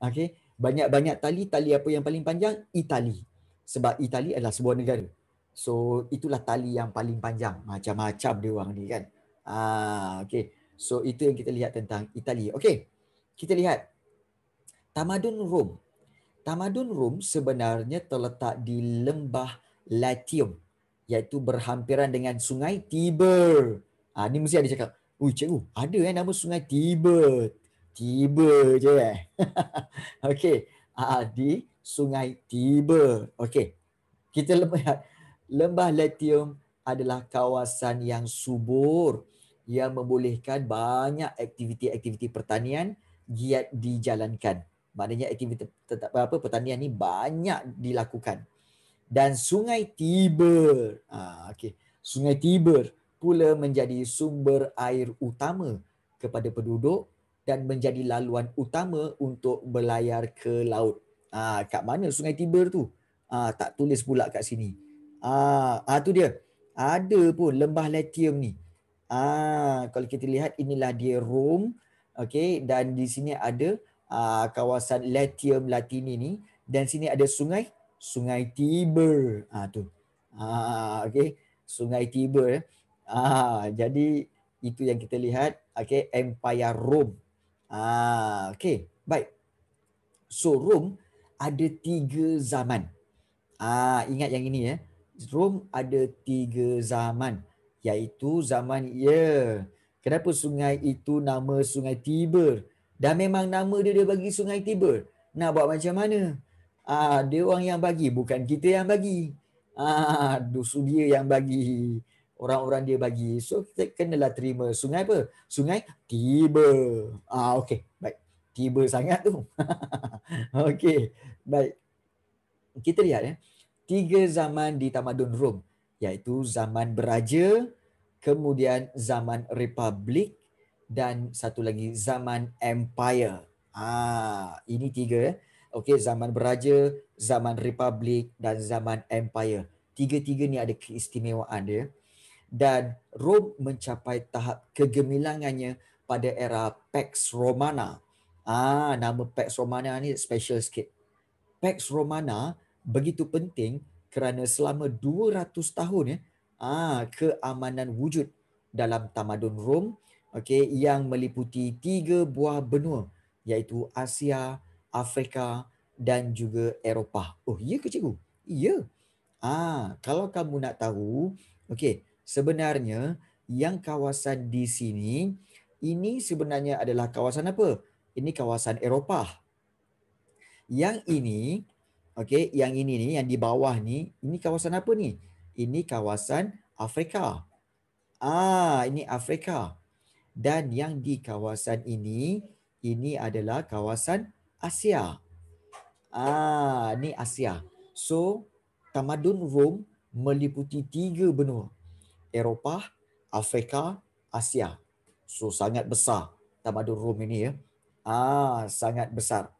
okay. Banyak-banyak tali, tali apa yang paling panjang? Itali. Sebab Itali adalah sebuah negara. So itulah tali yang paling panjang. Macam-macam dia orang ni kan. Ah, okay. So itu yang kita lihat tentang Itali. Okay. Kita lihat. Tamadun Rom. Tamadun Rom sebenarnya terletak di lembah Latium. Iaitu berhampiran dengan sungai Tiber. Ah, ni mesti ada cakap. Ui cikgu, ada eh nama sungai Tiber. Tiba je eh. Okey. Uh, di sungai Tiba. Okey. Kita lebih Lembah Letium adalah kawasan yang subur yang membolehkan banyak aktiviti-aktiviti pertanian giat dijalankan. Maknanya aktiviti apa pertanian ni banyak dilakukan. Dan Sungai Tiber, ah, okey, Sungai Tiber pula menjadi sumber air utama kepada penduduk dan menjadi laluan utama untuk berlayar ke laut. Ah, kat mana Sungai Tiber tu? Ah, tak tulis pula kat sini. Ah, ah tu dia. Ada pun lembah Latium ni. Ah, kalau kita lihat inilah dia Rome. Okey, dan di sini ada ah, kawasan Latium Latini ni dan sini ada sungai Sungai Tiber. Ah tu. Ah okey, Sungai Tiber. Eh. Ah jadi itu yang kita lihat okey Empire Rome Ah, okey. Baik. So Rom ada tiga zaman. Ah, ingat yang ini ya. Rom ada tiga zaman iaitu zaman ya. Yeah. Kenapa sungai itu nama Sungai Tiber? Dan memang nama dia dia bagi Sungai Tiber. Nak buat macam mana? Ah, dia orang yang bagi bukan kita yang bagi. Ah, dusu dia yang bagi orang-orang dia bagi. So kita kenalah terima sungai apa? Sungai tiba. Ah okey, baik. Tiba sangat tu. okey, baik. Kita lihat ya. Tiga zaman di tamadun Rom iaitu zaman beraja, kemudian zaman republik dan satu lagi zaman empire. Ah, ini tiga. Eh. Okey, zaman beraja, zaman republik dan zaman empire. Tiga-tiga ni ada keistimewaan dia dan Rom mencapai tahap kegemilangannya pada era Pax Romana. Ah, nama Pax Romana ni special sikit. Pax Romana begitu penting kerana selama 200 tahun ya, ah keamanan wujud dalam tamadun Rom, okey, yang meliputi tiga buah benua iaitu Asia, Afrika dan juga Eropah. Oh, ya ke cikgu? Ya. Ah, kalau kamu nak tahu, okey, sebenarnya yang kawasan di sini ini sebenarnya adalah kawasan apa? Ini kawasan Eropah. Yang ini, okey, yang ini ni yang di bawah ni, ini kawasan apa ni? Ini kawasan Afrika. Ah, ini Afrika. Dan yang di kawasan ini, ini adalah kawasan Asia. Ah, ni Asia. So, tamadun Rom meliputi tiga benua. Eropah, Afrika, Asia. So sangat besar tamadun Rom ini ya. Ah sangat besar.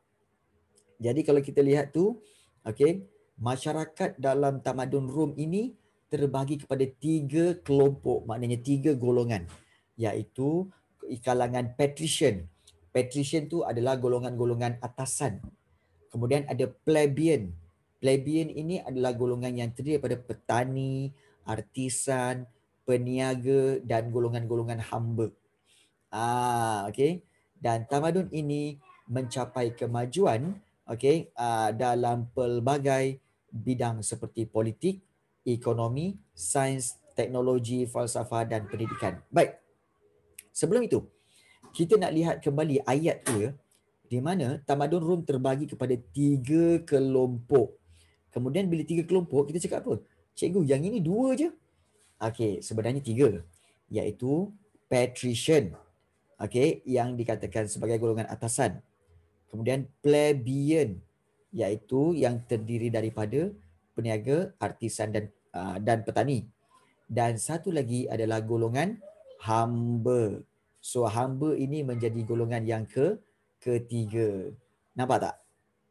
Jadi kalau kita lihat tu, okey, masyarakat dalam tamadun Rom ini terbagi kepada tiga kelompok, maknanya tiga golongan iaitu kalangan patrician. Patrician tu adalah golongan-golongan atasan. Kemudian ada plebeian. Plebeian ini adalah golongan yang terdiri daripada petani, artisan, peniaga dan golongan-golongan hamba. Ah, okay. Dan tamadun ini mencapai kemajuan okay, ah, dalam pelbagai bidang seperti politik, ekonomi, sains, teknologi, falsafah dan pendidikan. Baik. Sebelum itu, kita nak lihat kembali ayat tu ya, di mana tamadun Rom terbagi kepada tiga kelompok. Kemudian bila tiga kelompok, kita cakap apa? Cikgu, yang ini dua je. Okay, sebenarnya tiga. Iaitu patrician. Okay, yang dikatakan sebagai golongan atasan. Kemudian plebeian. Iaitu yang terdiri daripada peniaga, artisan dan uh, dan petani. Dan satu lagi adalah golongan hamba. So hamba ini menjadi golongan yang ke ketiga. Nampak tak?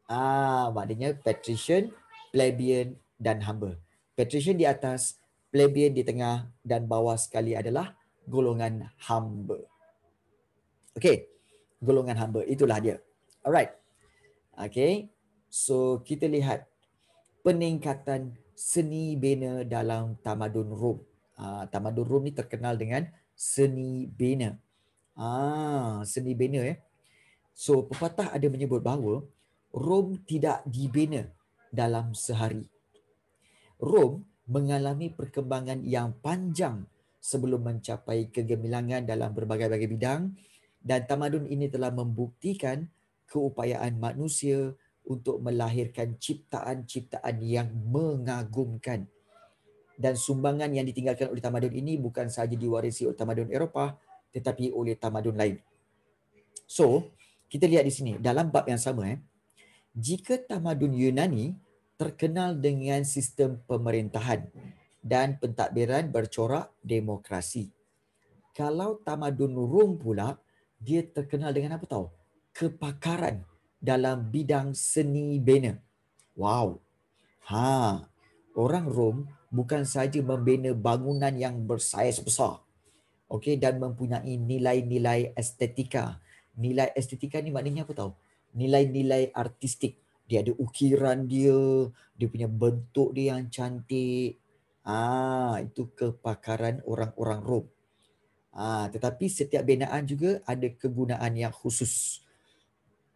Ah, maknanya patrician, plebeian dan hamba. Patrician di atas, plebeian di tengah dan bawah sekali adalah golongan hamba. Okey. Golongan hamba itulah dia. Alright. Okey. So kita lihat peningkatan seni bina dalam tamadun Rom. Ah uh, tamadun Rom ni terkenal dengan seni bina. Ah seni bina ya. So pepatah ada menyebut bahawa Rom tidak dibina dalam sehari. Rom mengalami perkembangan yang panjang sebelum mencapai kegemilangan dalam berbagai-bagai bidang dan tamadun ini telah membuktikan keupayaan manusia untuk melahirkan ciptaan-ciptaan yang mengagumkan. Dan sumbangan yang ditinggalkan oleh tamadun ini bukan sahaja diwarisi oleh tamadun Eropah tetapi oleh tamadun lain. So, kita lihat di sini dalam bab yang sama eh. Jika tamadun Yunani terkenal dengan sistem pemerintahan dan pentadbiran bercorak demokrasi. Kalau tamadun Rom pula, dia terkenal dengan apa tahu? Kepakaran dalam bidang seni bina. Wow. Ha, orang Rom bukan sahaja membina bangunan yang bersaiz besar. Okey dan mempunyai nilai-nilai estetika. Nilai estetika ni maknanya apa tahu? Nilai-nilai artistik dia ada ukiran dia, dia punya bentuk dia yang cantik. Ah, itu kepakaran orang-orang Rom. Ah, tetapi setiap binaan juga ada kegunaan yang khusus.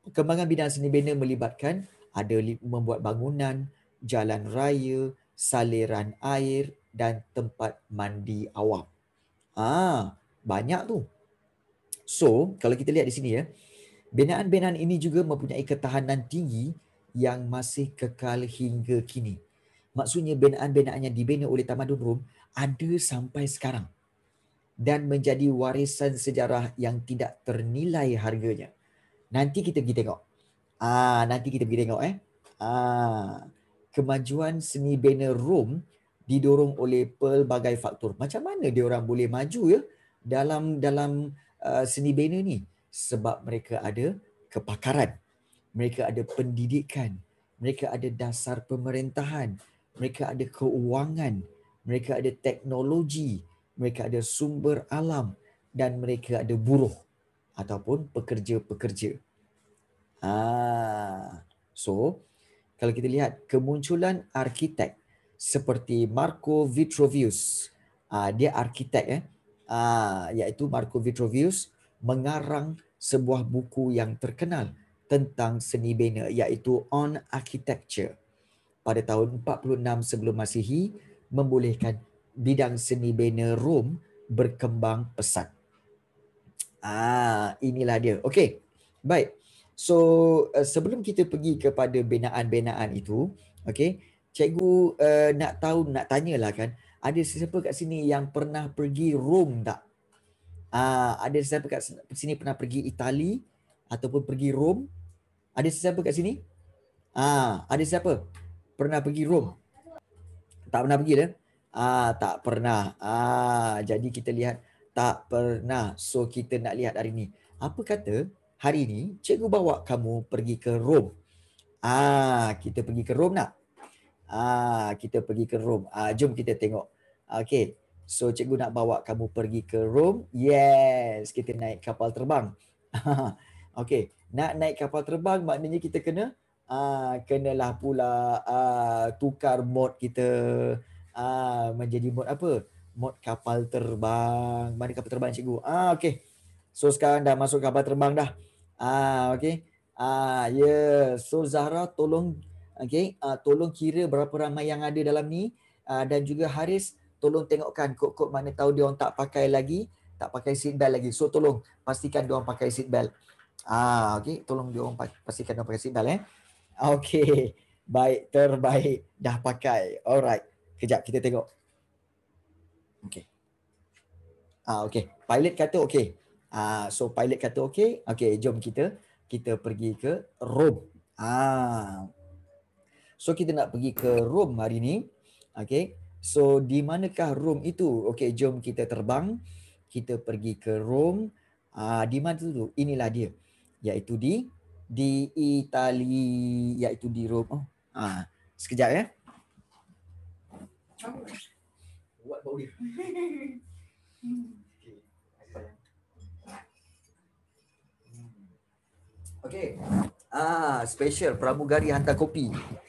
Perkembangan binaan seni bina melibatkan ada membuat bangunan, jalan raya, saliran air dan tempat mandi awam. Ah, banyak tu. So, kalau kita lihat di sini ya, binaan-binaan ini juga mempunyai ketahanan tinggi yang masih kekal hingga kini. Maksudnya binaan-binaan yang dibina oleh tamadun Rom ada sampai sekarang dan menjadi warisan sejarah yang tidak ternilai harganya. Nanti kita pergi tengok. Ah, nanti kita pergi tengok eh. Ah, kemajuan seni bina Rom didorong oleh pelbagai faktor. Macam mana dia orang boleh maju ya dalam dalam uh, seni bina ni? Sebab mereka ada kepakaran mereka ada pendidikan, mereka ada dasar pemerintahan, mereka ada keuangan, mereka ada teknologi, mereka ada sumber alam dan mereka ada buruh ataupun pekerja-pekerja. Ah, so kalau kita lihat kemunculan arkitek seperti Marco Vitruvius, ah, dia arkitek eh, ah, iaitu Marco Vitruvius mengarang sebuah buku yang terkenal tentang seni bina iaitu On Architecture pada tahun 46 sebelum Masihi membolehkan bidang seni bina Rom berkembang pesat. Ah, inilah dia. Okey. Baik. So, eh, sebelum kita pergi kepada binaan-binaan itu, okey, cikgu uh, nak tahu nak tanyalah kan, ada sesiapa kat sini yang pernah pergi Rom tak? Ah, ada sesiapa kat sini pernah pergi Itali ataupun pergi Rom? Ada siapa kat sini? Ah, ada siapa? Pernah pergi Rome? Tak pernah pergi dah. Ah, tak pernah. Ah, jadi kita lihat tak pernah. So kita nak lihat hari ni. Apa kata hari ni cikgu bawa kamu pergi ke Rome? Ah, kita pergi ke Rome nak? Ah, kita pergi ke Rome. Ah, jom kita tengok. Okay. So cikgu nak bawa kamu pergi ke Rome. Yes, kita naik kapal terbang. okay nak naik kapal terbang maknanya kita kena ah kenalah pula ah tukar mod kita ah menjadi mod apa? Mod kapal terbang. Mana kapal terbang cikgu? Ah okey. So sekarang dah masuk kapal terbang dah. Ah okey. Ah ya, yeah. so Zahra tolong okey, ah tolong kira berapa ramai yang ada dalam ni ah dan juga Haris tolong tengokkan kod-kod mana tahu dia orang tak pakai lagi, tak pakai seatbelt lagi. So tolong pastikan dia orang pakai seatbelt. Ah, okey, tolong dia orang pastikan dia pakai seatbelt eh. Okey. Baik, terbaik. Dah pakai. Alright. Kejap kita tengok. Okey. Ah, okey. Pilot kata okey. Ah, so pilot kata okey. Okey, jom kita kita pergi ke room. Ah. So kita nak pergi ke room hari ni. Okey. So di manakah room itu? Okey, jom kita terbang. Kita pergi ke room. Ah, di mana tu? Inilah dia iaitu di di Itali iaitu di Rome. Oh. Ha. sekejap ya. Buat bau dia. Okey. Ah, special pramugari hantar kopi.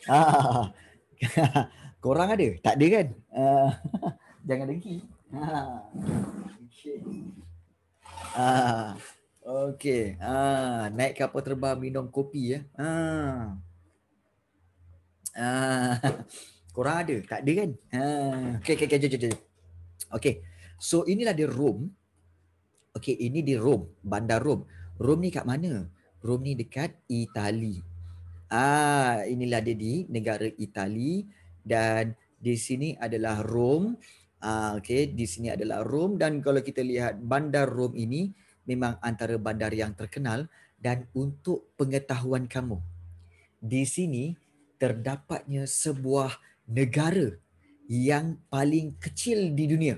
Ah. Korang ada? Tak ada kan? Uh, jangan dengki. Ah. Ah. Okey. Ha, naik kapal terbang minum kopi ya. Ha. Ha. Korang ada? Tak ada kan? Ha. Okey, okey, okey, jom, Okey. So inilah dia Rome. Okey, ini di Rome, bandar Rome. Rome ni kat mana? Rome ni dekat Itali. Ah, inilah dia di negara Itali dan di sini adalah Rome. Ah, ha, okey, di sini adalah Rome dan kalau kita lihat bandar Rome ini, memang antara bandar yang terkenal dan untuk pengetahuan kamu di sini terdapatnya sebuah negara yang paling kecil di dunia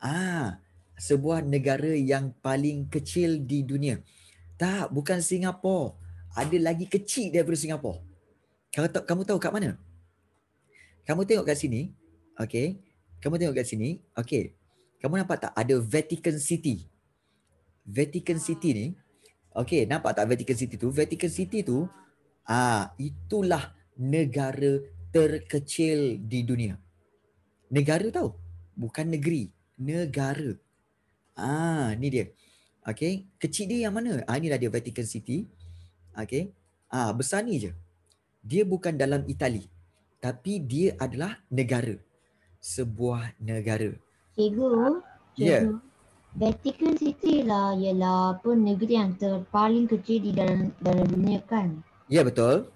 ah sebuah negara yang paling kecil di dunia tak bukan singapura ada lagi kecil daripada singapura Kamu tak kamu tahu kat mana kamu tengok kat sini okey kamu tengok kat sini okey kamu nampak tak ada vatican city Vatican City ni okay, nampak tak Vatican City tu Vatican City tu ah itulah negara terkecil di dunia negara tau bukan negeri negara ah ni dia okay, kecil dia yang mana ah inilah dia Vatican City okay, ah besar ni je dia bukan dalam Itali tapi dia adalah negara sebuah negara cikgu ya. cikgu yeah. Vatican City lah ialah pun negeri yang terpaling kecil di dalam dalam dunia kan? Ya yeah, betul.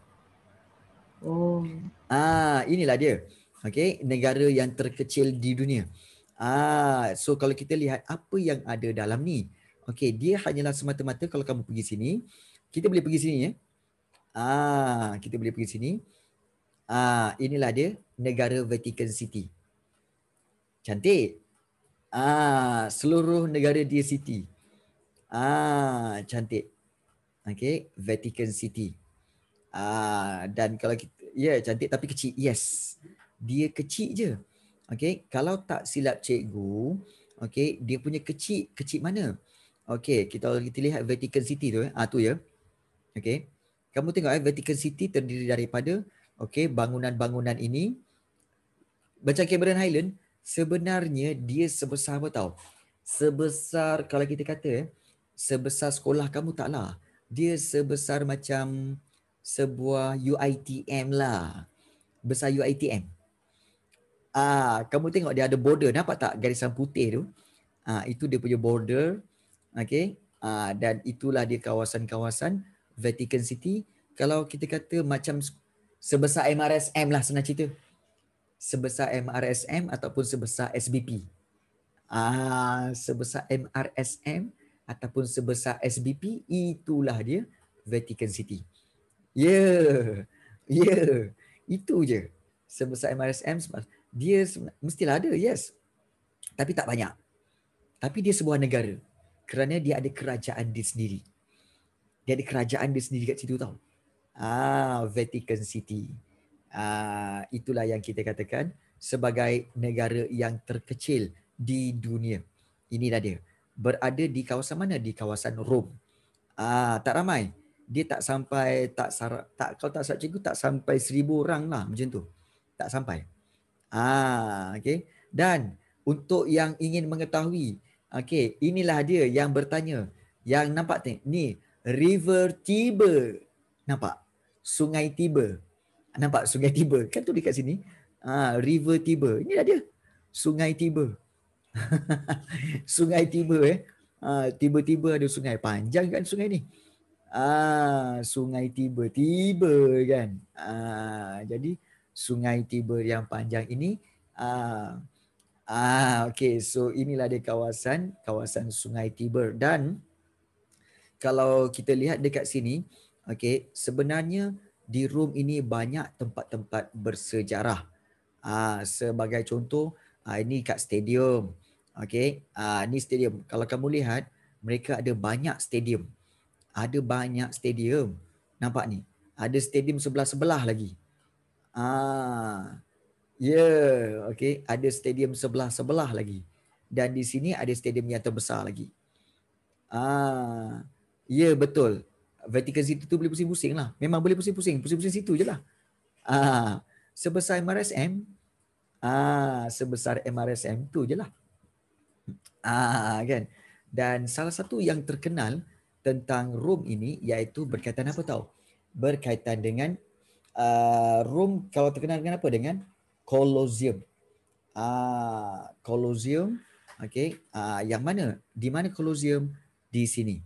Oh. Ah inilah dia. Okey, negara yang terkecil di dunia. Ah, so kalau kita lihat apa yang ada dalam ni. Okey, dia hanyalah semata-mata kalau kamu pergi sini, kita boleh pergi sini ya. Ah, kita boleh pergi sini. Ah, inilah dia negara Vatican City. Cantik. Ah, seluruh negara di city. Ah, cantik. Okay, Vatican City. Ah, dan kalau kita, ya yeah, cantik tapi kecil. Yes, dia kecil je. Okay, kalau tak silap cikgu, okay, dia punya kecil, kecil mana? Okay, kita kita lihat Vatican City tu, eh? ah tu ya. Okay, kamu tengok eh, Vatican City terdiri daripada okay bangunan-bangunan ini. Baca Cameron Highland, sebenarnya dia sebesar apa tau? Sebesar kalau kita kata eh, sebesar sekolah kamu taklah. Dia sebesar macam sebuah UiTM lah. Besar UiTM. Ah, kamu tengok dia ada border nampak tak garisan putih tu? Ah, itu dia punya border. Okay. Ah, dan itulah dia kawasan-kawasan Vatican City. Kalau kita kata macam sebesar MRSM lah senang cerita sebesar MRSM ataupun sebesar SBP. Ah, sebesar MRSM ataupun sebesar SBP itulah dia Vatican City. Ya. Yeah. Ya. Yeah. Itu je. Sebesar MRSM dia mestilah ada, yes. Tapi tak banyak. Tapi dia sebuah negara kerana dia ada kerajaan dia sendiri. Dia ada kerajaan dia sendiri kat situ tau. Ah, Vatican City. Ah, itulah yang kita katakan sebagai negara yang terkecil di dunia. Inilah dia. Berada di kawasan mana? Di kawasan Rom. Ah, tak ramai. Dia tak sampai tak tak kalau tak salah cikgu tak sampai seribu orang lah macam tu. Tak sampai. Ah, okay. Dan untuk yang ingin mengetahui, okay, inilah dia yang bertanya. Yang nampak ni, ni River Tiber. Nampak? Sungai Tiber nampak sungai tiba kan tu dekat sini ha, river tiba ini dah dia sungai tiba sungai tiba eh ha, tiba-tiba ada sungai panjang kan sungai ni ah ha, sungai tiba tiba kan ha, jadi sungai tiba yang panjang ini ah ha, ha, okey so inilah dia kawasan kawasan sungai tiba dan kalau kita lihat dekat sini Okay sebenarnya di room ini banyak tempat-tempat bersejarah. Uh, sebagai contoh, uh, ini kat stadium. Okay, uh, ah, ini stadium. Kalau kamu lihat, mereka ada banyak stadium. Ada banyak stadium. Nampak ni? Ada stadium sebelah-sebelah lagi. Ah, uh, Ya, yeah, okay. ada stadium sebelah-sebelah lagi. Dan di sini ada stadium yang terbesar lagi. Ah, ya yeah, betul. Vatican City tu boleh pusing-pusing lah. Memang boleh pusing-pusing. Pusing-pusing situ je lah. Ah, sebesar MRSM, ah, sebesar MRSM tu je lah. Ah, kan? Dan salah satu yang terkenal tentang Rom ini iaitu berkaitan apa tahu? Berkaitan dengan uh, ah, Rom kalau terkenal dengan apa? Dengan Colosseum. Ah, Colosseum, okay. Ah, yang mana? Di mana Colosseum? Di sini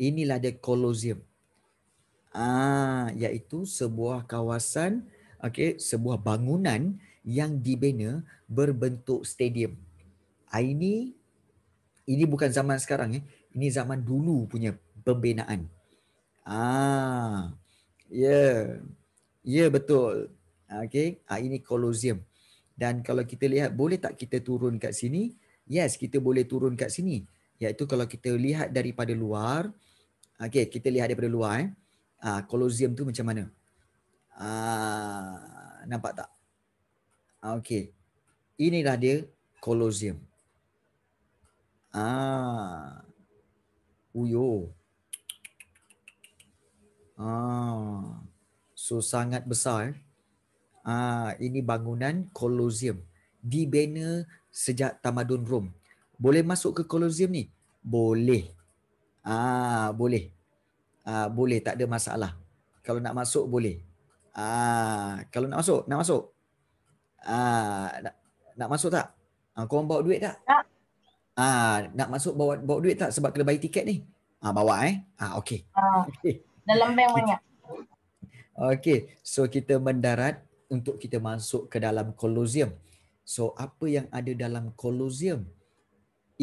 inilah dia kolosium. Ah, iaitu sebuah kawasan, okey, sebuah bangunan yang dibina berbentuk stadium. Ah, ini ini bukan zaman sekarang eh. Ini zaman dulu punya pembinaan. Ah. Ya. Yeah. Ya yeah, betul. Okey, ah, ini kolosium. Dan kalau kita lihat boleh tak kita turun kat sini? Yes, kita boleh turun kat sini. Iaitu kalau kita lihat daripada luar, Okey, kita lihat daripada luar eh. Uh, Colosseum tu macam mana? Uh, nampak tak? Okey. Inilah dia kolosium. Ah. Uyo. Ah. So sangat besar. Eh. Ah, ini bangunan Colosseum dibina sejak tamadun Rom. Boleh masuk ke kolosium ni? Boleh. Ah boleh. Ah boleh tak ada masalah. Kalau nak masuk boleh. Ah kalau nak masuk, nak masuk. Ah nak, nak masuk tak? Ah kau bawa duit tak? Tak. Ah nak masuk bawa bawa duit tak sebab kena bayi tiket ni? Ah bawa eh. Ah okey. Ah, okay. Dalam bank banyak. Okey, so kita mendarat untuk kita masuk ke dalam kolosium. So apa yang ada dalam kolosium?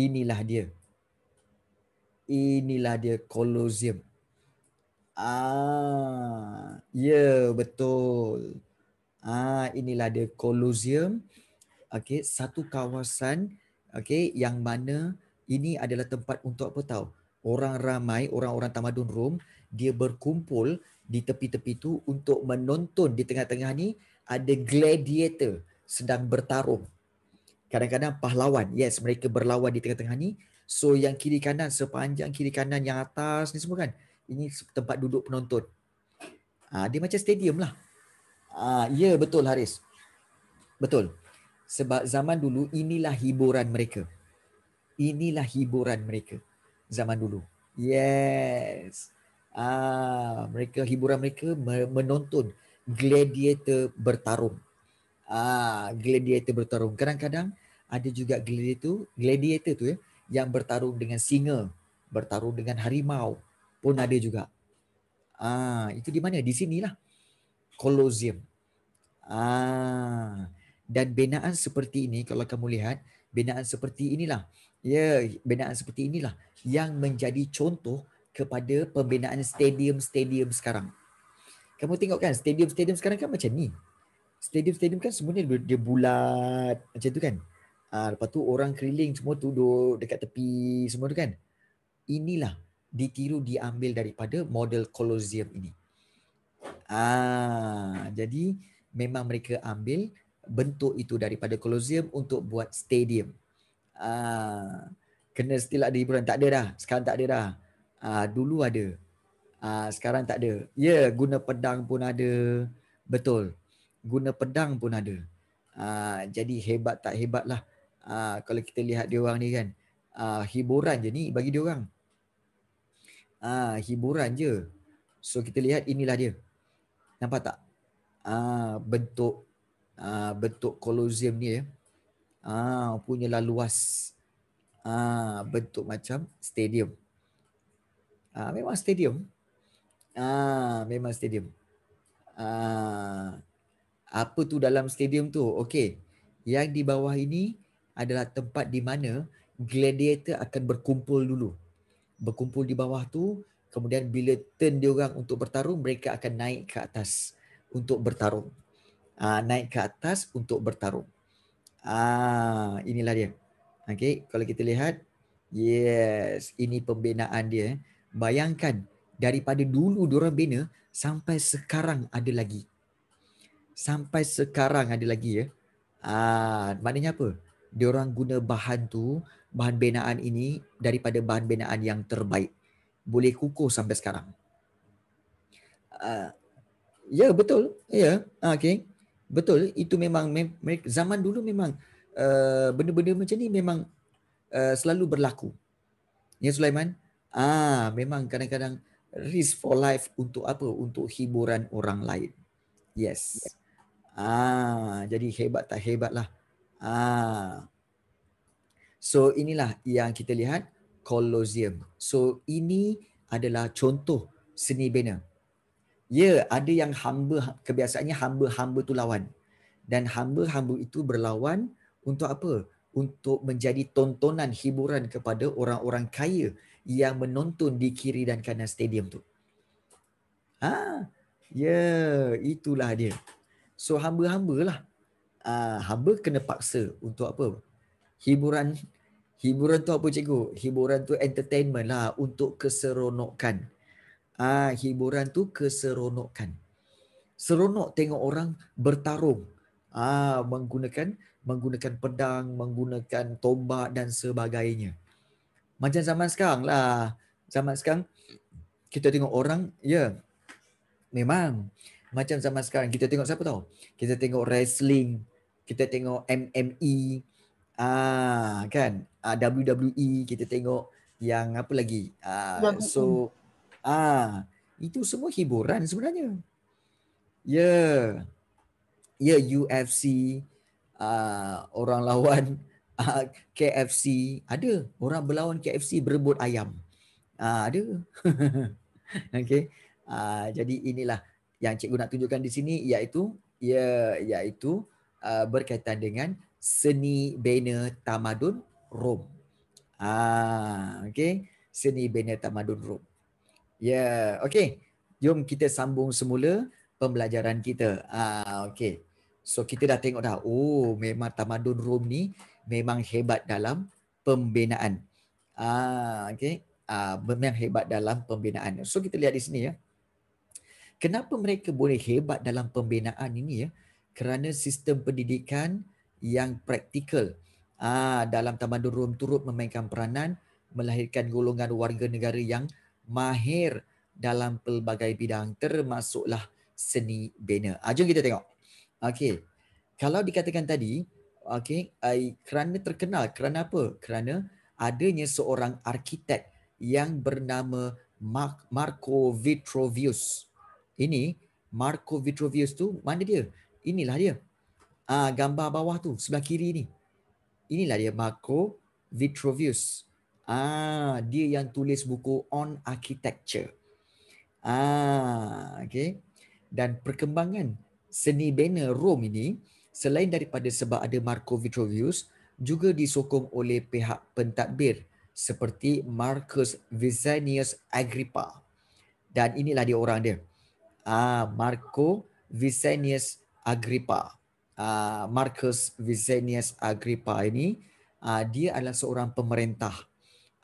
Inilah dia inilah dia kolosium. Ah, ya yeah, betul. Ah, inilah dia kolosium. Okey, satu kawasan okey yang mana ini adalah tempat untuk apa tahu? Orang ramai, orang-orang tamadun Rom, dia berkumpul di tepi-tepi tu untuk menonton di tengah-tengah ni ada gladiator sedang bertarung. Kadang-kadang pahlawan. Yes, mereka berlawan di tengah-tengah ni. So yang kiri kanan sepanjang kiri kanan yang atas ni semua kan. Ini tempat duduk penonton. ha, dia macam stadium lah. Ah ha, ya betul Haris. Betul. Sebab zaman dulu inilah hiburan mereka. Inilah hiburan mereka zaman dulu. Yes. Ah mereka hiburan mereka menonton gladiator bertarung. Ah gladiator bertarung. Kadang-kadang ada juga gladiator gladiator tu ya. Eh yang bertarung dengan singa, bertarung dengan harimau pun ada juga. Ah, itu di mana? Di sinilah. Colosseum. Ah, dan binaan seperti ini kalau kamu lihat, binaan seperti inilah. Ya, binaan seperti inilah yang menjadi contoh kepada pembinaan stadium-stadium sekarang. Kamu tengok kan stadium-stadium sekarang kan macam ni. Stadium-stadium kan semuanya dia bulat macam tu kan. Ha, lepas tu orang keliling semua tuduh dekat tepi semua tu kan. Inilah ditiru diambil daripada model kolosium ini. Ah, ha, jadi memang mereka ambil bentuk itu daripada kolosium untuk buat stadium. Ah, ha, kena still ada hiburan tak ada dah. Sekarang tak ada dah. Ha, dulu ada. ha, sekarang tak ada. Ya, yeah, guna pedang pun ada. Betul. Guna pedang pun ada. ha, jadi hebat tak hebat lah uh, kalau kita lihat dia orang ni kan uh, hiburan je ni bagi dia orang uh, hiburan je so kita lihat inilah dia nampak tak uh, bentuk uh, bentuk kolosium ni ya ah uh, punyalah luas uh, bentuk macam stadium uh, memang stadium uh, memang stadium uh, apa tu dalam stadium tu okey yang di bawah ini adalah tempat di mana gladiator akan berkumpul dulu. Berkumpul di bawah tu, kemudian bila turn dia orang untuk bertarung, mereka akan naik ke atas untuk bertarung. Uh, naik ke atas untuk bertarung. Ah, inilah dia. Okey, kalau kita lihat, yes, ini pembinaan dia. Bayangkan daripada dulu diorang bina sampai sekarang ada lagi. Sampai sekarang ada lagi ya. Ah, maknanya apa? Orang guna bahan tu, bahan binaan ini daripada bahan binaan yang terbaik. Boleh kukuh sampai sekarang. Uh, ya, betul. Ya, yeah. okay. Betul, itu memang zaman dulu memang uh, benda-benda macam ni memang uh, selalu berlaku. Ya, Sulaiman? Ah, memang kadang-kadang risk for life untuk apa? Untuk hiburan orang lain. Yes. Ah, jadi hebat tak hebat lah. Ah. So inilah yang kita lihat Kolosium. So ini adalah contoh seni bina. Ya, ada yang hamba kebiasaannya hamba-hamba tu lawan. Dan hamba-hamba itu berlawan untuk apa? Untuk menjadi tontonan hiburan kepada orang-orang kaya yang menonton di kiri dan kanan stadium tu. Ha? Ya, itulah dia. So hamba-hambalah uh, hamba kena paksa untuk apa? Hiburan hiburan tu apa cikgu? Hiburan tu entertainment lah untuk keseronokan. Ah uh, hiburan tu keseronokan. Seronok tengok orang bertarung. Ah uh, menggunakan menggunakan pedang, menggunakan tombak dan sebagainya. Macam zaman sekarang lah. Zaman sekarang kita tengok orang, ya yeah, memang macam zaman sekarang kita tengok siapa tahu kita tengok wrestling kita tengok MME ah kan ah, WWE kita tengok yang apa lagi ah, so ah itu semua hiburan sebenarnya yeah. ya yeah, UFC ah, orang lawan ah, KFC ada orang berlawan KFC berebut ayam ah, ada okay ah, jadi inilah yang cikgu nak tunjukkan di sini iaitu ya iaitu uh, berkaitan dengan seni bina tamadun Rom. Ah, okey. Seni bina tamadun Rom. Ya, yeah, okey. Jom kita sambung semula pembelajaran kita. Ah, okey. So kita dah tengok dah. Oh, memang tamadun Rom ni memang hebat dalam pembinaan. Ah, okey. Ah, memang hebat dalam pembinaan. So kita lihat di sini ya. Yeah. Kenapa mereka boleh hebat dalam pembinaan ini ya? Kerana sistem pendidikan yang praktikal aa, ah, dalam taman Rom turut memainkan peranan melahirkan golongan warga negara yang mahir dalam pelbagai bidang termasuklah seni bina. Ha, jom kita tengok. Okey. Kalau dikatakan tadi, okey, kerana terkenal, kerana apa? Kerana adanya seorang arkitek yang bernama Mark Marco Vitruvius. Ini Marco Vitruvius tu mana dia? Inilah dia. Ah uh, gambar bawah tu sebelah kiri ni. Inilah dia Marco Vitruvius. Ah uh, dia yang tulis buku On Architecture. Ah uh, okey. Dan perkembangan seni bina Rom ini selain daripada sebab ada Marco Vitruvius juga disokong oleh pihak pentadbir seperti Marcus Visanius Agrippa. Dan inilah dia orang dia. Ah, Marco Vicenius Agrippa. Ah, Marcus Vicenius Agrippa ini ah, dia adalah seorang pemerintah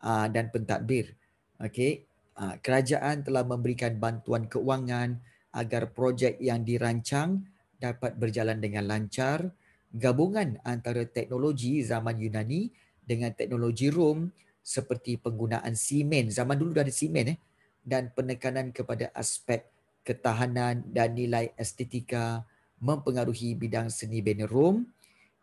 ah, dan pentadbir. Okey. Ah, kerajaan telah memberikan bantuan keuangan agar projek yang dirancang dapat berjalan dengan lancar. Gabungan antara teknologi zaman Yunani dengan teknologi Rom seperti penggunaan simen zaman dulu dah ada simen eh dan penekanan kepada aspek ketahanan dan nilai estetika mempengaruhi bidang seni Bani Rom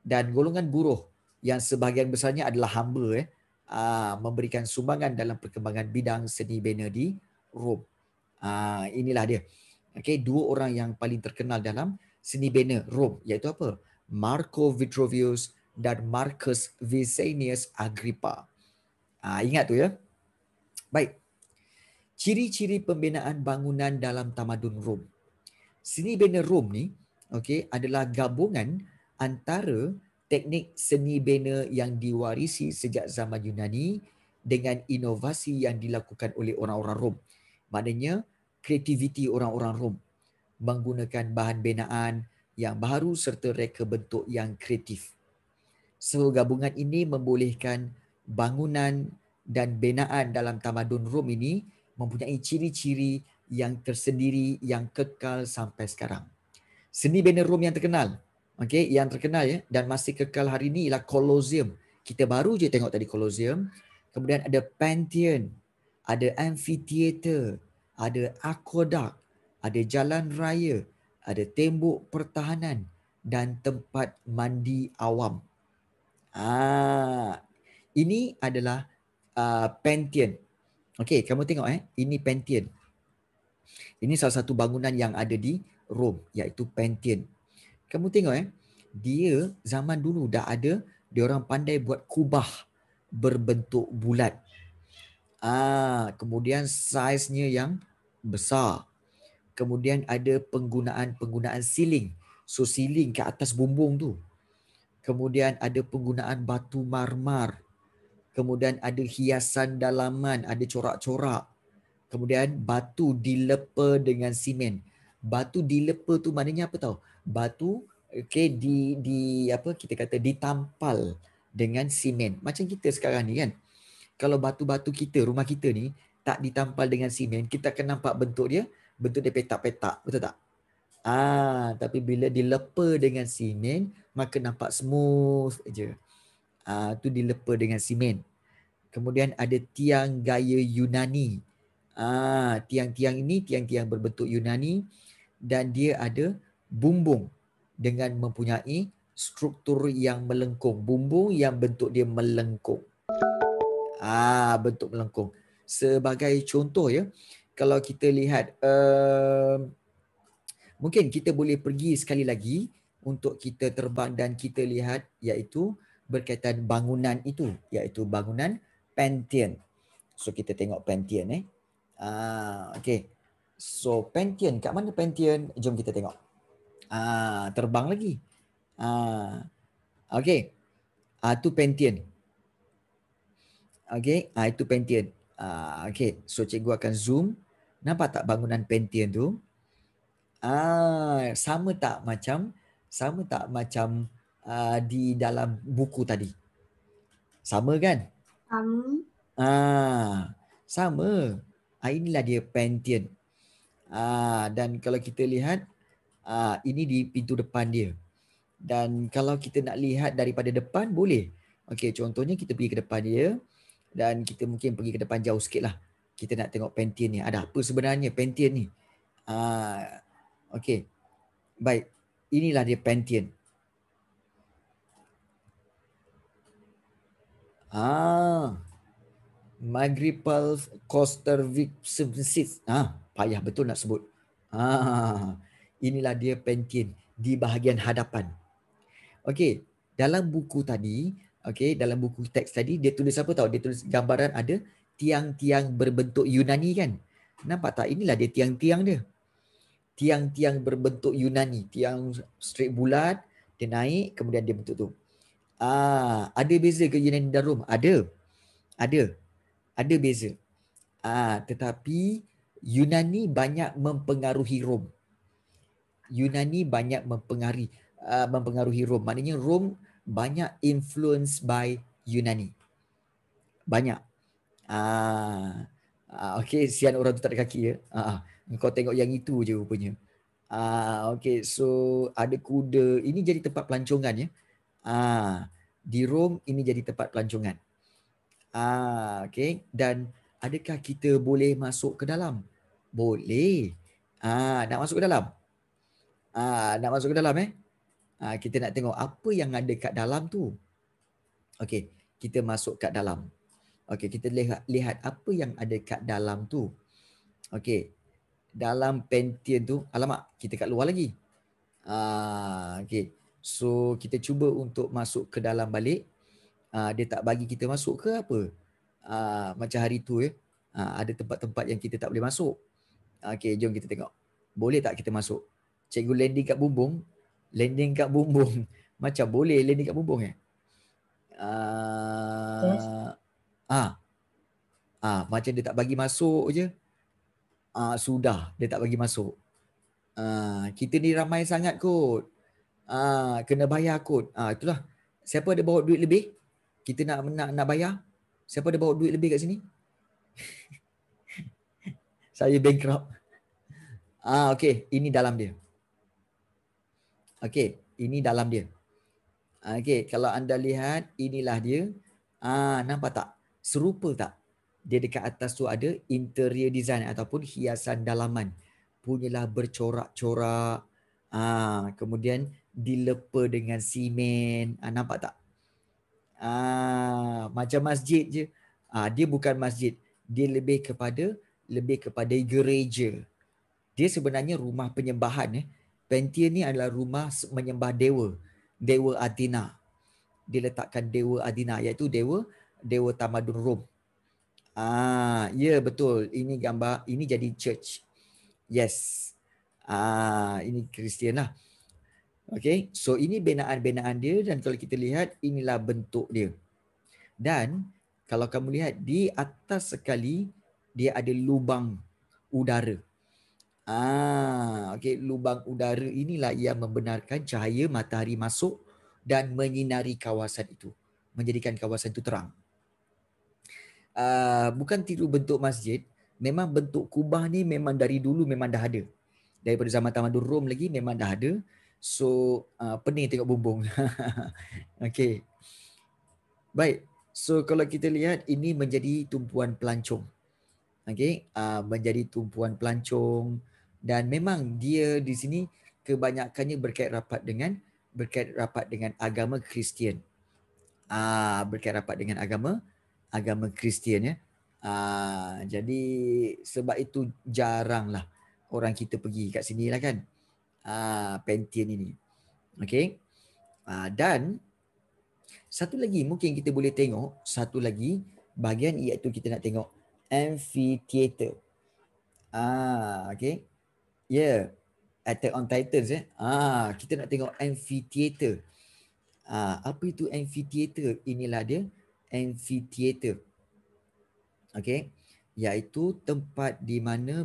dan golongan buruh yang sebahagian besarnya adalah hamba eh, ah, memberikan sumbangan dalam perkembangan bidang seni bina di Rom. Ah, inilah dia. Okay, dua orang yang paling terkenal dalam seni bina Rom iaitu apa? Marco Vitruvius dan Marcus Visenius Agrippa. Ah, ingat tu ya. Baik ciri-ciri pembinaan bangunan dalam tamadun Rom. Seni bina Rom ni okey adalah gabungan antara teknik seni bina yang diwarisi sejak zaman Yunani dengan inovasi yang dilakukan oleh orang-orang Rom. Maknanya kreativiti orang-orang Rom menggunakan bahan binaan yang baru serta reka bentuk yang kreatif. So gabungan ini membolehkan bangunan dan binaan dalam tamadun Rom ini mempunyai ciri-ciri yang tersendiri yang kekal sampai sekarang. Seni Bina Rom yang terkenal, okay, yang terkenal ya dan masih kekal hari ini ialah Colosseum. Kita baru je tengok tadi Colosseum. Kemudian ada Pantheon, ada amphitheater, ada aqueduct, ada jalan raya, ada tembok pertahanan dan tempat mandi awam. Ah, ini adalah uh, Pantheon. Okey, kamu tengok eh, ini Pantheon. Ini salah satu bangunan yang ada di Rome iaitu Pantheon. Kamu tengok eh, dia zaman dulu dah ada dia orang pandai buat kubah berbentuk bulat. Ah, kemudian saiznya yang besar. Kemudian ada penggunaan-penggunaan siling. So siling ke atas bumbung tu. Kemudian ada penggunaan batu marmar kemudian ada hiasan dalaman, ada corak-corak. Kemudian batu dilepa dengan simen. Batu dilepa tu maknanya apa tahu? Batu okey di di apa kita kata ditampal dengan simen. Macam kita sekarang ni kan. Kalau batu-batu kita, rumah kita ni tak ditampal dengan simen, kita akan nampak bentuk dia, bentuk dia petak-petak, betul tak? Ah, tapi bila dilepa dengan simen, maka nampak smooth aja. Ah, tu dilepa dengan simen. Kemudian ada tiang gaya Yunani. Ah, tiang-tiang ini tiang-tiang berbentuk Yunani dan dia ada bumbung dengan mempunyai struktur yang melengkung. Bumbung yang bentuk dia melengkung. Ah, bentuk melengkung. Sebagai contoh ya, kalau kita lihat uh, mungkin kita boleh pergi sekali lagi untuk kita terbang dan kita lihat iaitu berkaitan bangunan itu iaitu bangunan pantheon. So kita tengok pantheon eh. Ah okey. So pantheon kat mana pantheon? Jom kita tengok. Ah terbang lagi. Ah okey. Ah tu pantheon. Okey, ah itu pantheon. Ah okey. So cikgu akan zoom. Nampak tak bangunan pantheon tu? Ah sama tak macam sama tak macam Uh, di dalam buku tadi. Sama kan? Sama. Um. Ah, sama. Ah, inilah dia pantheon. Ah, dan kalau kita lihat, ah, ini di pintu depan dia. Dan kalau kita nak lihat daripada depan, boleh. Okey, contohnya kita pergi ke depan dia dan kita mungkin pergi ke depan jauh sikit lah. Kita nak tengok pantheon ni. Ada apa sebenarnya pantheon ni? Ah, Okey, baik. Inilah dia pantheon. Ah. Magripal Koster Vipsensis. Ah, payah betul nak sebut. Ah. Inilah dia pentin di bahagian hadapan. Okey, dalam buku tadi, okey, dalam buku teks tadi dia tulis apa tahu? Dia tulis gambaran ada tiang-tiang berbentuk Yunani kan. Nampak tak inilah dia tiang-tiang dia. Tiang-tiang berbentuk Yunani, tiang straight bulat, dia naik kemudian dia bentuk tu. Ah, ada beza ke Yunani dan Rom? Ada. Ada. Ada beza. Ah, tetapi Yunani banyak mempengaruhi Rom. Yunani banyak mempengaruhi uh, mempengaruhi Rom. Maknanya Rom banyak influence by Yunani. Banyak. Ah, ah okay, sian orang tu tak ada kaki ya. Ah, ah, kau tengok yang itu je rupanya. Ah, okay, so ada kuda. Ini jadi tempat pelancongan ya. Ah, di Rome ini jadi tempat pelancongan. Ah, okay. Dan adakah kita boleh masuk ke dalam? Boleh. Ah, nak masuk ke dalam? Ah, nak masuk ke dalam eh? Ah, kita nak tengok apa yang ada kat dalam tu. Okay, kita masuk kat dalam. Okay, kita lihat, lihat apa yang ada kat dalam tu. Okay, dalam pentian tu, alamak, kita kat luar lagi. Ah, okay, So kita cuba untuk masuk ke dalam balik uh, Dia tak bagi kita masuk ke apa uh, Macam hari tu ya eh, uh, Ada tempat-tempat yang kita tak boleh masuk Okay jom kita tengok Boleh tak kita masuk Cikgu landing kat bumbung Landing kat bumbung Macam boleh landing kat bumbung eh Ah, uh, yes. ah, macam dia tak bagi masuk je Ah sudah dia tak bagi masuk Uh, kita ni ramai sangat kot Ah kena bayar kot. Ah itulah. Siapa ada bawa duit lebih? Kita nak nak nak bayar. Siapa ada bawa duit lebih kat sini? Saya bankrupt. Ah okay, ini dalam dia. Okay, ini dalam dia. Ah, okay, kalau anda lihat inilah dia. Ah nampak tak? Serupa tak? Dia dekat atas tu ada interior design ataupun hiasan dalaman. Punyalah bercorak-corak. Ah kemudian dilepa dengan simen. Ha, nampak tak? Ah, macam masjid je. Ah, dia bukan masjid. Dia lebih kepada lebih kepada gereja. Dia sebenarnya rumah penyembahan eh. Pentian ni adalah rumah menyembah dewa, dewa Athena. Diletakkan dewa Athena iaitu dewa dewa tamadun Rom. Ah, ya yeah, betul. Ini gambar ini jadi church. Yes. Ah, ini Kristianlah. Okay, so ini binaan-binaan dia dan kalau kita lihat inilah bentuk dia. Dan kalau kamu lihat di atas sekali dia ada lubang udara. Ah, okay, lubang udara inilah yang membenarkan cahaya matahari masuk dan menyinari kawasan itu, menjadikan kawasan itu terang. Uh, bukan tiru bentuk masjid, memang bentuk kubah ni memang dari dulu memang dah ada. Daripada zaman tamadun Rom lagi memang dah ada. So uh, pening tengok bumbung Okay Baik So kalau kita lihat ini menjadi tumpuan pelancong Okay uh, Menjadi tumpuan pelancong Dan memang dia di sini Kebanyakannya berkait rapat dengan Berkait rapat dengan agama Kristian uh, Berkait rapat dengan agama Agama Kristian ya uh, Jadi sebab itu jaranglah Orang kita pergi kat sini lah kan uh, ah, pantheon ini. Okay. Uh, ah, dan satu lagi mungkin kita boleh tengok satu lagi bahagian iaitu kita nak tengok amphitheater. Ah, uh, okay. Yeah. Attack on Titans eh. Ah, kita nak tengok amphitheater. Ah, apa itu amphitheater? Inilah dia amphitheater. Okay. Iaitu tempat di mana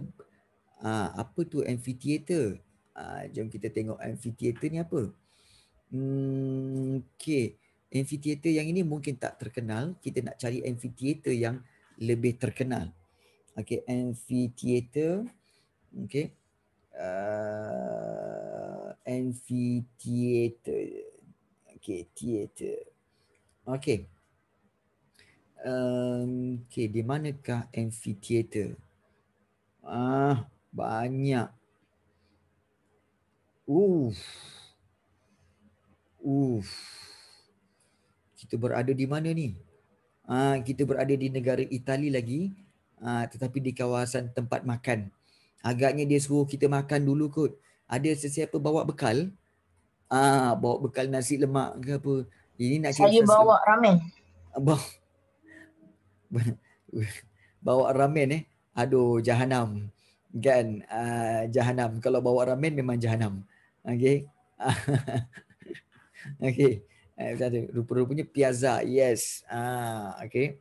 Ah, apa tu amphitheater? Uh, jom kita tengok amphitheater ni apa. Hmm, okay. Amphitheater yang ini mungkin tak terkenal. Kita nak cari amphitheater yang lebih terkenal. Okay. Amphitheater. Okay. Uh, ah, amphitheater. Okay. Theater. Okay. Um, okay. Di manakah amphitheater? Ah, banyak. Uff. Uff. Kita berada di mana ni? Ah, kita berada di negara Itali lagi. Ah, tetapi di kawasan tempat makan. Agaknya dia suruh kita makan dulu kot. Ada sesiapa bawa bekal? Ah, bawa bekal nasi lemak ke apa? Ini nak Saya bawa ramen. Ah, bawa bawa ramen eh. Aduh, jahanam. Kan, uh, jahanam. Kalau bawa ramen memang jahanam. Okay, okay, Eh, tu. Rupa-rupanya Piazza. Yes. Ah, okay,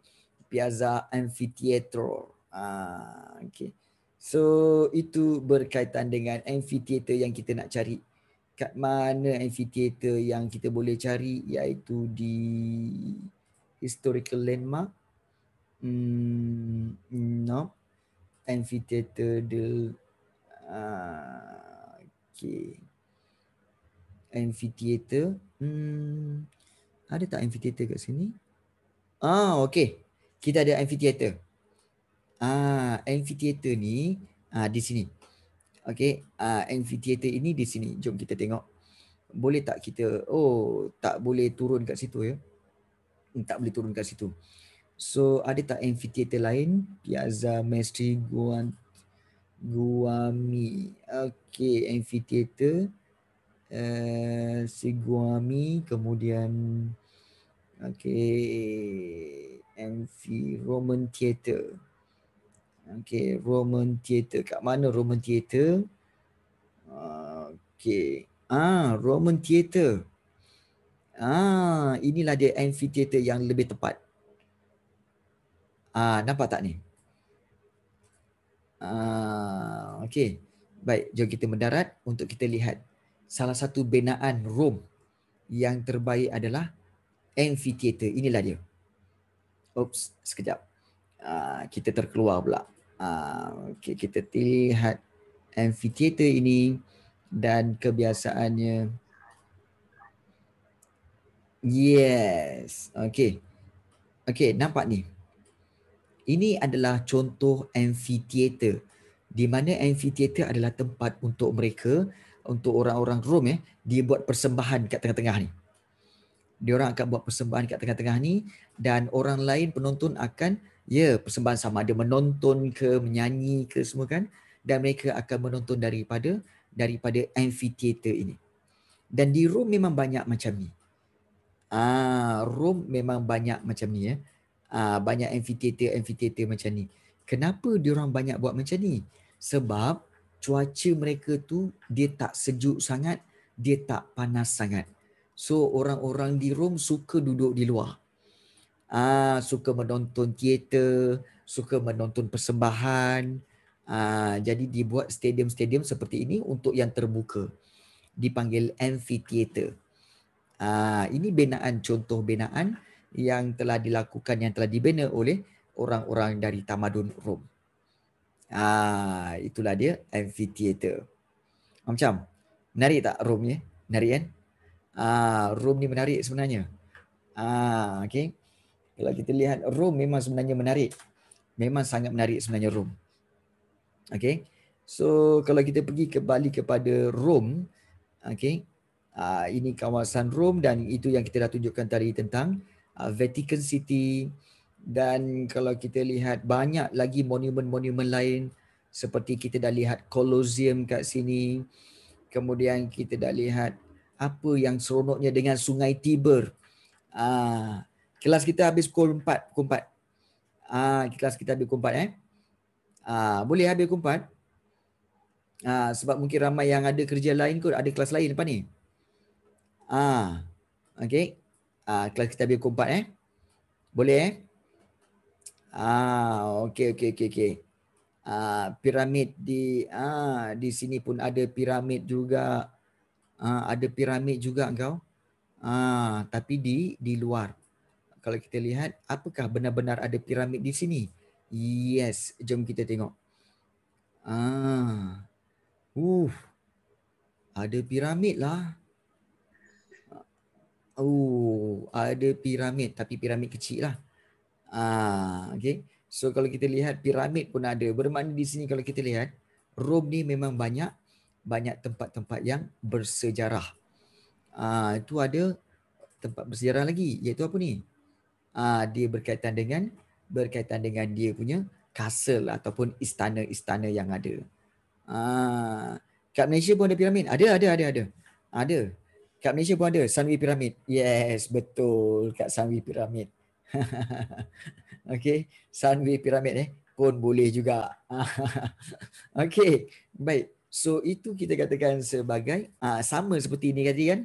Piazza Amphitheater. Ah, okay, So itu berkaitan dengan amphitheater yang kita nak cari. Kat mana amphitheater yang kita boleh cari iaitu di historical landmark. Hmm, no. Amphitheater the ah, okay amphitheater. Hmm, ada tak amphitheater kat sini? Ah, okey. Kita ada amphitheater. Ah, amphitheater ni ah di sini. Okey, ah amphitheater ini di sini. Jom kita tengok. Boleh tak kita oh, tak boleh turun kat situ ya. Hmm, tak boleh turun kat situ. So, ada tak amphitheater lain? Piazza Mestre Guan Guami. Okey, amphitheater. Eh, Siguami kemudian okey MV Roman Theater okey Roman Theater kat mana Roman Theater okey ah Roman Theater ah inilah dia MV Theater yang lebih tepat ah nampak tak ni ah okey baik jom kita mendarat untuk kita lihat salah satu binaan Rom yang terbaik adalah amphitheater. Inilah dia. Oops, sekejap. Uh, kita terkeluar pula. Uh, ah, okay, kita lihat amphitheater ini dan kebiasaannya. Yes. Okay. Okay, nampak ni. Ini adalah contoh amphitheater. Di mana amphitheater adalah tempat untuk mereka untuk orang-orang Rom ya, dia buat persembahan kat tengah-tengah ni. Dia orang akan buat persembahan kat tengah-tengah ni dan orang lain penonton akan ya persembahan sama ada menonton ke menyanyi ke semua kan dan mereka akan menonton daripada daripada amphitheater ini. Dan di Rom memang banyak macam ni. Ah, Rom memang banyak macam ni ya. Ah, banyak amphitheater amphitheater macam ni. Kenapa dia orang banyak buat macam ni? Sebab cuaca mereka tu dia tak sejuk sangat, dia tak panas sangat. So orang-orang di Rom suka duduk di luar. Ah suka menonton teater, suka menonton persembahan. Ah jadi dibuat stadium-stadium seperti ini untuk yang terbuka. Dipanggil amphitheater. Ah ini binaan contoh binaan yang telah dilakukan yang telah dibina oleh orang-orang dari tamadun Rom. Ah, itulah dia amphitheater. Macam menarik tak room ni? Menarik kan? Ah, room ni menarik sebenarnya. Ah, okey. Kalau kita lihat room memang sebenarnya menarik. Memang sangat menarik sebenarnya room. Okey. So kalau kita pergi kembali kepada room, okey. Ah, ini kawasan room dan itu yang kita dah tunjukkan tadi tentang ah, Vatican City, dan kalau kita lihat banyak lagi monumen-monumen lain seperti kita dah lihat Kolosium kat sini kemudian kita dah lihat apa yang seronoknya dengan Sungai Tiber aa, ah, kelas kita habis pukul 4 pukul 4 aa, ah, kelas kita habis pukul 4 eh aa, ah, boleh habis pukul 4 aa, sebab mungkin ramai yang ada kerja lain kot ada kelas lain lepas ni ah okey kelas kita habis pukul 4 eh boleh eh Ah, okey okey okey okey. Ah, piramid di ah di sini pun ada piramid juga. Ah, ada piramid juga engkau. Ah, tapi di di luar. Kalau kita lihat apakah benar-benar ada piramid di sini? Yes, jom kita tengok. Ah. Uh. Ada piramid lah. Oh, ada piramid tapi piramid kecil lah. Ah, okay. So kalau kita lihat piramid pun ada. Bermakna di sini kalau kita lihat Rom ni memang banyak banyak tempat-tempat yang bersejarah. Ah, ha, itu ada tempat bersejarah lagi iaitu apa ni? Ah, dia berkaitan dengan berkaitan dengan dia punya castle ataupun istana-istana yang ada. Ah, kat Malaysia pun ada piramid. Ada ada ada ada. Ada. Kat Malaysia pun ada Sanwi Piramid. Yes, betul kat Sanwi Piramid. okay. Sunway Pyramid eh. Pun boleh juga. okay. Baik. So itu kita katakan sebagai uh, sama seperti ini tadi kan.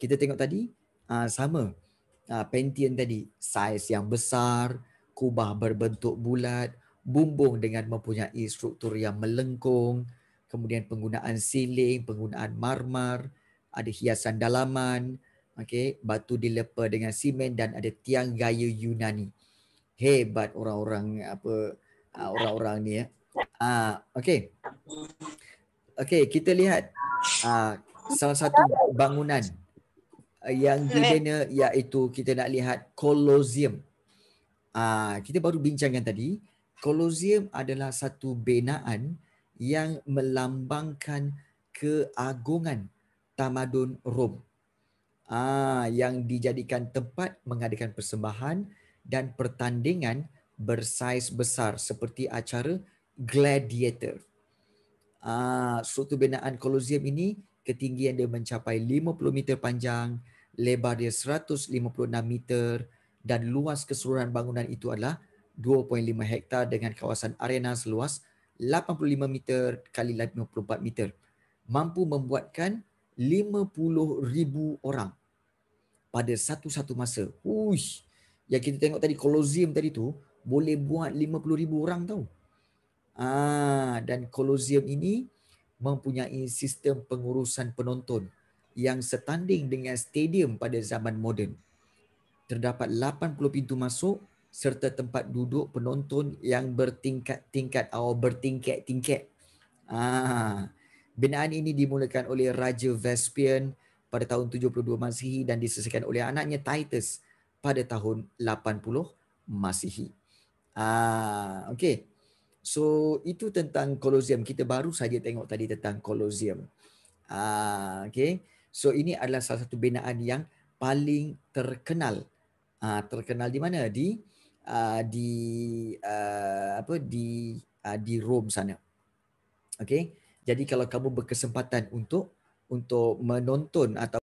Kita tengok tadi uh, sama. Uh, ah, pentian tadi. Saiz yang besar. Kubah berbentuk bulat. Bumbung dengan mempunyai struktur yang melengkung. Kemudian penggunaan siling, penggunaan marmar. Ada hiasan Dalaman Okay, batu dilepa dengan simen dan ada tiang gaya Yunani. Hebat orang-orang apa ah, orang-orang ni ya. Ah, okay. Okay, kita lihat ah, salah satu bangunan ah, yang dibina iaitu kita nak lihat Colosseum. Ah, kita baru bincangkan tadi. Colosseum adalah satu binaan yang melambangkan keagungan tamadun Rom. Ah, yang dijadikan tempat mengadakan persembahan dan pertandingan bersaiz besar seperti acara gladiator. Ah, struktur binaan kolosium ini ketinggian dia mencapai 50 meter panjang, lebar dia 156 meter dan luas keseluruhan bangunan itu adalah 2.5 hektar dengan kawasan arena seluas 85 meter kali 54 meter. Mampu membuatkan 50,000 orang pada satu-satu masa. Uish, yang kita tengok tadi kolosium tadi tu boleh buat ribu orang tau. Ah, dan kolosium ini mempunyai sistem pengurusan penonton yang setanding dengan stadium pada zaman moden. Terdapat 80 pintu masuk serta tempat duduk penonton yang bertingkat-tingkat atau bertingkat-tingkat. Ah, binaan ini dimulakan oleh Raja Vespian pada tahun 72 Masihi dan diselesaikan oleh anaknya Titus pada tahun 80 Masihi. Ah, Okay, So itu tentang kolosium. Kita baru saja tengok tadi tentang kolosium. Ah, okey. So ini adalah salah satu binaan yang paling terkenal. Ah, terkenal di mana? Di ah, di ah, apa di ah, di Rome sana. Okay, Jadi kalau kamu berkesempatan untuk untuk menonton atau